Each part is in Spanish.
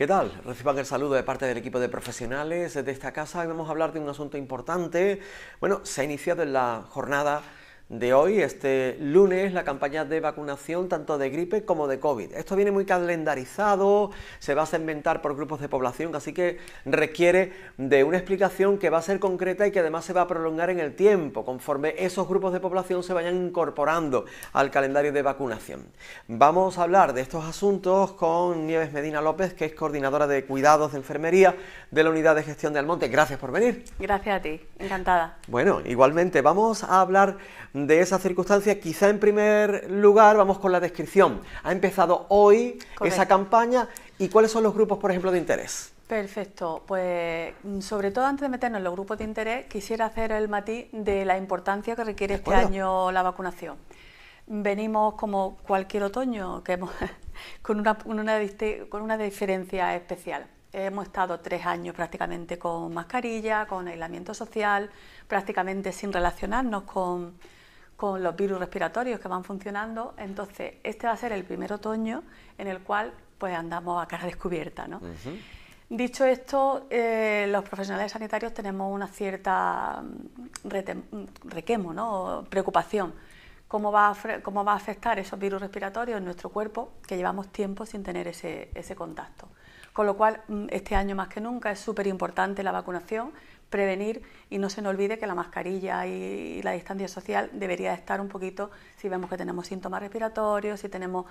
¿Qué tal? Reciban el saludo de parte del equipo de profesionales de esta casa. Hoy vamos a hablar de un asunto importante. Bueno, se ha iniciado en la jornada de hoy, este lunes, la campaña de vacunación tanto de gripe como de COVID. Esto viene muy calendarizado, se va a segmentar por grupos de población, así que requiere de una explicación que va a ser concreta y que además se va a prolongar en el tiempo, conforme esos grupos de población se vayan incorporando al calendario de vacunación. Vamos a hablar de estos asuntos con Nieves Medina López, que es coordinadora de cuidados de enfermería de la Unidad de Gestión de Almonte. Gracias por venir. Gracias a ti, encantada. Bueno, igualmente vamos a hablar de esas circunstancias, quizá en primer lugar vamos con la descripción. Ha empezado hoy esa campaña y cuáles son los grupos, por ejemplo, de interés. Perfecto, pues sobre todo antes de meternos en los grupos de interés, quisiera hacer el matiz de la importancia que requiere este año la vacunación. Venimos como cualquier otoño, que con, una, con una diferencia especial. Hemos estado tres años prácticamente con mascarilla, con aislamiento social, prácticamente sin relacionarnos con, con los virus respiratorios que van funcionando. Entonces, este va a ser el primer otoño en el cual pues andamos a cara descubierta. Dicho esto, eh, los profesionales sanitarios tenemos una cierta mm, mm, requemo, ¿no? preocupación. ¿Cómo va, a, afectar esos virus respiratorios en nuestro cuerpo que llevamos tiempo sin tener ese contacto? Con lo cual, mm, este año más que nunca es súper importante la vacunación, prevenir y no se nos olvide que la mascarilla y la distancia social debería estar un poquito, si vemos que tenemos síntomas respiratorios, si tenemos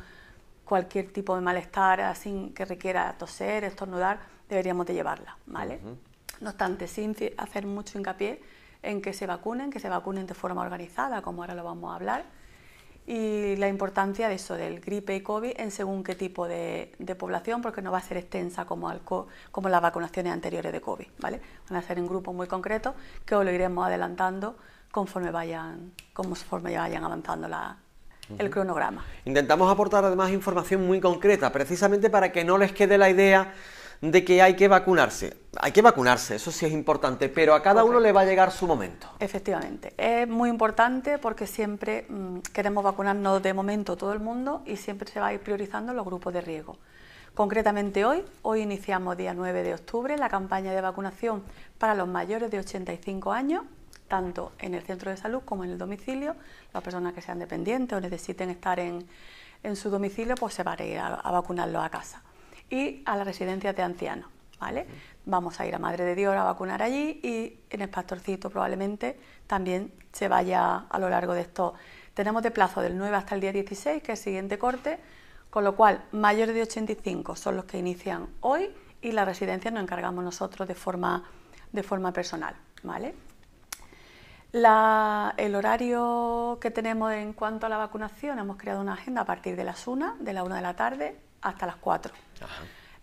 cualquier tipo de malestar así ah, que requiera toser, estornudar, deberíamos de llevarla, ¿vale? No obstante, sin hacer mucho hincapié en que se vacunen, que se vacunen de forma organizada, como ahora lo vamos a hablar, y la importancia de eso, del gripe y COVID en según qué tipo de, población, porque no va a ser extensa como, como las vacunaciones anteriores de COVID, ¿vale? Van a ser en grupos muy concretos que os lo iremos adelantando conforme vayan, conforme vayan avanzando la, el cronograma. Intentamos aportar además información muy concreta, precisamente para que no les quede la idea de que hay que vacunarse. Hay que vacunarse, eso sí es importante, pero a cada uno le va a llegar su momento. Efectivamente, es muy importante porque siempre mm, queremos vacunarnos de momento todo el mundo y siempre se va a ir priorizando los grupos de riesgo. Concretamente hoy, hoy iniciamos día 9 de octubre la campaña de vacunación para los mayores de 85 años, tanto en el centro de salud como en el domicilio. Las personas que sean dependientes o necesiten estar en, en su domicilio, pues se van a ir a vacunarlos a casa y a las residencias de ancianos, ¿vale? Vamos a ir a Madre de Dios a vacunar allí y en el pastorcito probablemente también se vaya a lo largo de esto. Tenemos de plazo del 9 hasta el día 16, que es el siguiente corte, con lo cual mayores de 85 son los que inician hoy y la residencia nos encargamos nosotros de forma, de forma personal, ¿vale? el horario que tenemos en cuanto a la vacunación, hemos creado una agenda a partir de las 1, de la 1 de la tarde, hasta las 4.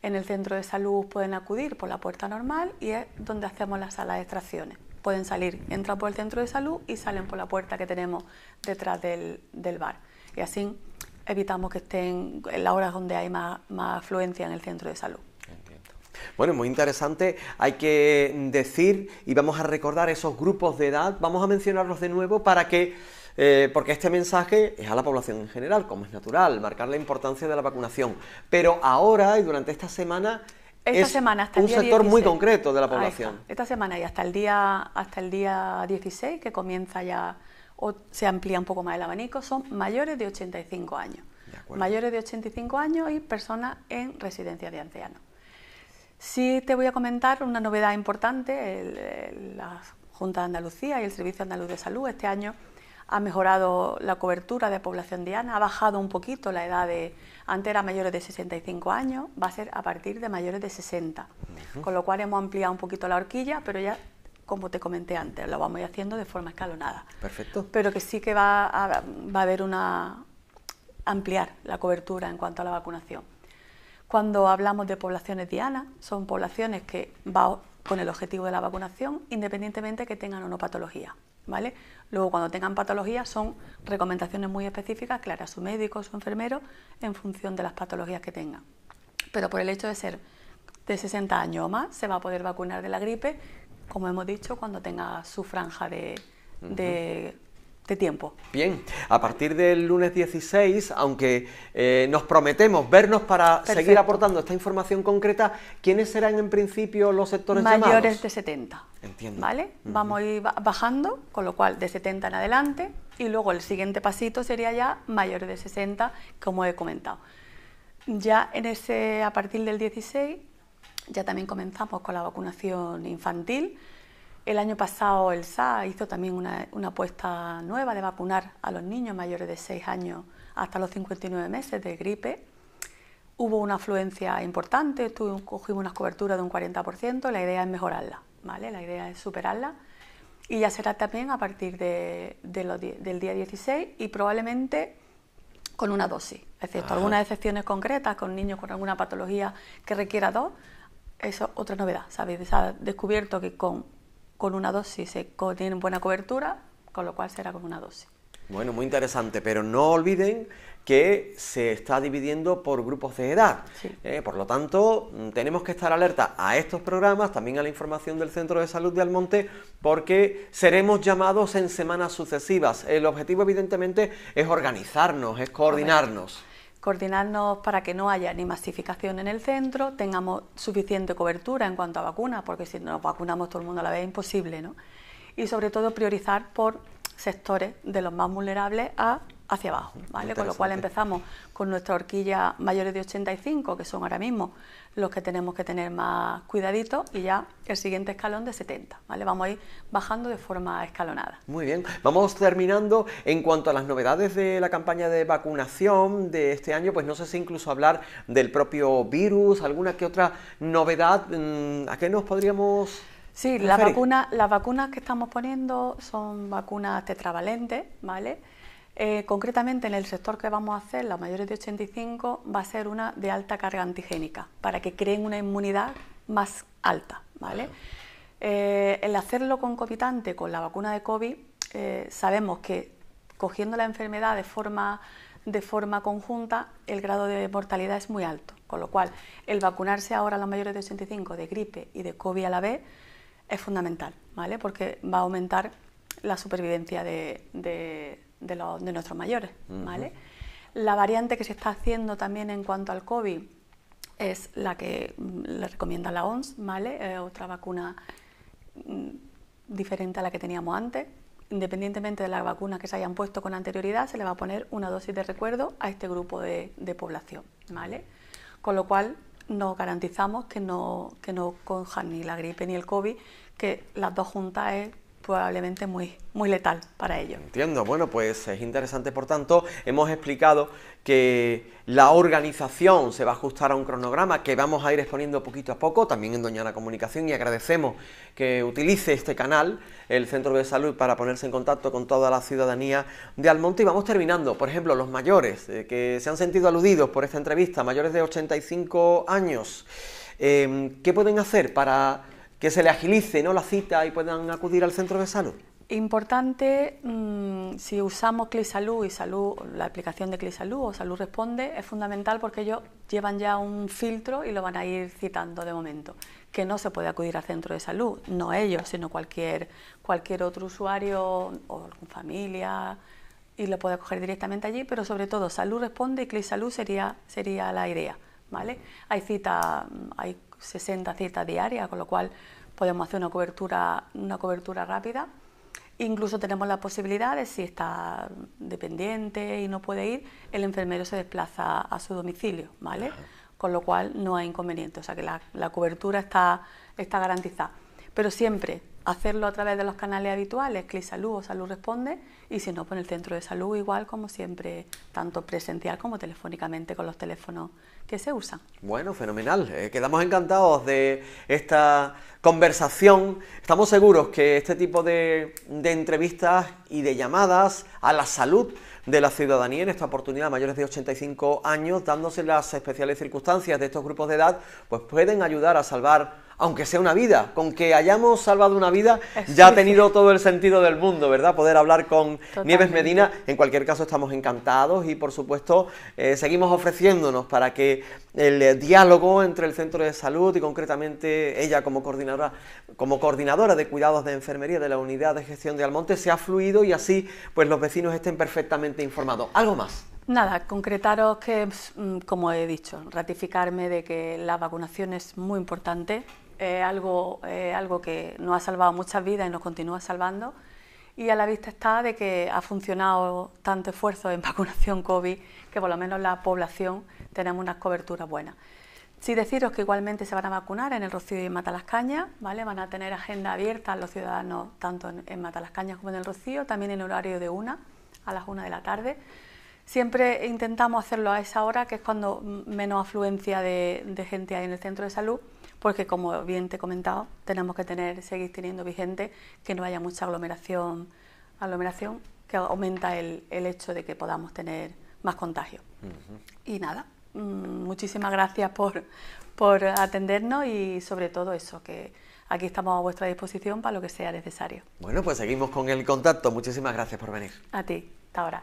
En el centro de salud pueden acudir por la puerta normal y es donde hacemos las salas de extracciones. Pueden salir, entran por el centro de salud y salen por la puerta que tenemos detrás del, del bar. Y así evitamos que estén en las horas donde hay más, más afluencia en el centro de salud. Bueno, muy interesante. Hay que decir y vamos a recordar esos grupos de edad. Vamos a mencionarlos de nuevo para que eh, porque este mensaje es a la población en general, como es natural, marcar la importancia de la vacunación. Pero ahora y durante esta semana esta semana un sector muy concreto de la población. Esta semana y hasta el día hasta el día 16 que comienza ya o se amplía un poco más el abanico son mayores de 85 años. mayores de 85 años y personas en residencia de ancianos. Sí te voy a comentar una novedad importante, la Junta de Andalucía y el Servicio Andaluz de Salud este año ha mejorado la cobertura de población diana, ha bajado un poquito la edad de, antes era mayores de 65 años, va a ser a partir de mayores de 60, con lo cual hemos ampliado un poquito la horquilla, pero ya, como te comenté antes, lo vamos haciendo de forma escalonada. Perfecto. Pero que sí que va a, haber una, ampliar la cobertura en cuanto a la vacunación. Cuando hablamos de poblaciones diana son poblaciones que van con el objetivo de la vacunación, independientemente que tengan o no patología. Luego, cuando tengan patologías, son recomendaciones muy específicas claras, su médico su enfermero en función de las patologías que tengan. Pero por el hecho de ser de 60 años o más, se va a poder vacunar de la gripe, como hemos dicho, cuando tenga su franja de tiempo. Bien, a partir del lunes 16, aunque eh, nos prometemos vernos para seguir aportando esta información concreta, ¿quiénes serán en principio los sectores Mayores de 70. Entiendo. ¿Vale? Vamos a ir bajando, con lo cual de 70 en adelante, y luego el siguiente pasito sería ya mayores de 60, como he comentado. Ya en ese, a partir del 16, ya también comenzamos con la vacunación infantil el año pasado el SA hizo también una, apuesta nueva de vacunar a los niños mayores de 6 años hasta los 59 meses de gripe. Hubo una afluencia importante, cogimos una cobertura de un 40%, la idea es mejorarla, ¿vale? La idea es superarla y ya será también a partir del día 16 y probablemente con una dosis, excepto algunas excepciones concretas con niños con alguna patología que requiera dos. Eso es otra novedad, Se ha descubierto que con con una dosis se eh, tienen buena cobertura, con lo cual será con una dosis. Bueno, muy interesante, pero no olviden que se está dividiendo por grupos de edad. Eh, por lo tanto, mm, tenemos que estar alerta a estos programas, también a la información del Centro de Salud de Almonte, porque seremos llamados en semanas sucesivas. El objetivo, evidentemente, es organizarnos, es coordinarnos coordinarnos para que no haya ni masificación en el centro, tengamos suficiente cobertura en cuanto a vacunas, porque si nos vacunamos todo el mundo a la vez es imposible, ¿no? Y sobre todo priorizar por sectores de los más vulnerables a hacia abajo, ¿vale? Con lo cual empezamos con nuestra horquilla mayores de 85, que son ahora mismo los que tenemos que tener más cuidadito, y ya el siguiente escalón de 70, ¿vale? Vamos a ir bajando de forma escalonada. Muy bien, vamos terminando. En cuanto a las novedades de la campaña de vacunación de este año, pues no sé si incluso hablar del propio virus, alguna que otra novedad, mm, ¿a qué nos podríamos...? Sí, las vacunas, las vacunas que estamos poniendo son vacunas tetravalentes, ¿vale? Eh, concretamente en el sector que vamos a hacer, la mayores de 85, va a ser una de alta carga antigénica, para que creen una inmunidad más alta. ¿vale? Eh, el hacerlo concomitante con la vacuna de COVID, eh, sabemos que cogiendo la enfermedad de forma, de forma conjunta, el grado de mortalidad es muy alto. Con lo cual, el vacunarse ahora a las mayores de 85 de gripe y de COVID a la vez es fundamental, ¿vale? Porque va a aumentar la supervivencia de, de de, los, de nuestros mayores. ¿vale? La variante que se está haciendo también en cuanto al COVID es la que mm, le recomienda la OMS, ¿vale? otra vacuna mm, diferente a la que teníamos antes. Independientemente de la vacuna que se hayan puesto con anterioridad, se le va a poner una dosis de recuerdo a este grupo de, población, ¿vale? Con lo cual nos garantizamos que no, que no cojan ni la gripe ni el COVID, que las dos juntas es probablemente muy, muy letal para ellos. Entiendo, bueno, pues es interesante, por tanto, hemos explicado que la organización se va a ajustar a un cronograma que vamos a ir exponiendo poquito a poco, también en Doña la Comunicación, y agradecemos que utilice este canal, el Centro de Salud, para ponerse en contacto con toda la ciudadanía de Almonte. Y vamos terminando, por ejemplo, los mayores eh, que se han sentido aludidos por esta entrevista, mayores de 85 años, eh, ¿qué pueden hacer para que se le agilice ¿no? la cita y puedan acudir al centro de salud. Importante, mm, si usamos CliSalud y salud, la aplicación de CliSalud o Salud Responde, es fundamental porque ellos llevan ya un filtro y lo van a ir citando de momento, que no se puede acudir al centro de salud, no ellos, sino cualquier, cualquier otro usuario o familia, y lo puede coger directamente allí, pero sobre todo Salud Responde y CliSalud sería, sería la idea, ¿vale? Hay cita, mm, hay 60 citas diarias, con lo cual podemos hacer una cobertura, una cobertura rápida. Incluso tenemos la posibilidad de si está dependiente y no puede ir, el enfermero se desplaza a su domicilio, ¿vale? Con lo cual no hay inconveniente, o sea que la, la cobertura está, está garantizada. Pero siempre hacerlo a través de los canales habituales, Salud o Salud Responde, y si no, pues el centro de salud igual como siempre, tanto presencial como telefónicamente con los teléfonos que se usan. Bueno, fenomenal. Eh, quedamos encantados de esta conversación. Estamos seguros que este tipo de, de entrevistas y de llamadas a la salud de la ciudadanía en esta oportunidad mayores de 85 años, dándose las especiales circunstancias de estos grupos de edad, pues pueden ayudar a salvar aunque sea una vida, con que hayamos salvado una vida, ya ha tenido todo el sentido del mundo, ¿verdad? Poder hablar con Nieves Medina. En cualquier caso, estamos encantados y, por supuesto, eh, seguimos ofreciéndonos para que el diálogo entre el centro de salud y concretamente ella como coordinadora, como coordinadora de cuidados de enfermería de la unidad de gestión de Almonte sea fluido y así pues los vecinos estén perfectamente informados. Algo más. Nada, concretaros que, mm, como he dicho, ratificarme de que la vacunación es muy importante, eh, algo, que nos ha salvado muchas vidas y nos continúa salvando. Y a la vista está de que ha funcionado tanto esfuerzo en vacunación COVID que por lo menos la población tenemos unas coberturas buenas. Sí deciros que igualmente se van a vacunar en el Rocío y en Matalascaña, ¿vale? Van a tener agenda abierta los ciudadanos tanto en, Matalascaña como en el Rocío, también en horario de una a las una de la tarde. Siempre intentamos hacerlo a esa hora, que es cuando menos afluencia de, gente hay en el centro de salud, porque como bien te he comentado, tenemos que tener, seguir teniendo vigente que no haya mucha aglomeración, aglomeración que aumenta el, hecho de que podamos tener más contagio. Y nada, mm, muchísimas gracias por, por atendernos y sobre todo eso, que aquí estamos a vuestra disposición para lo que sea necesario. Bueno, pues seguimos con el contacto. Muchísimas gracias por venir. A ti, hasta ahora.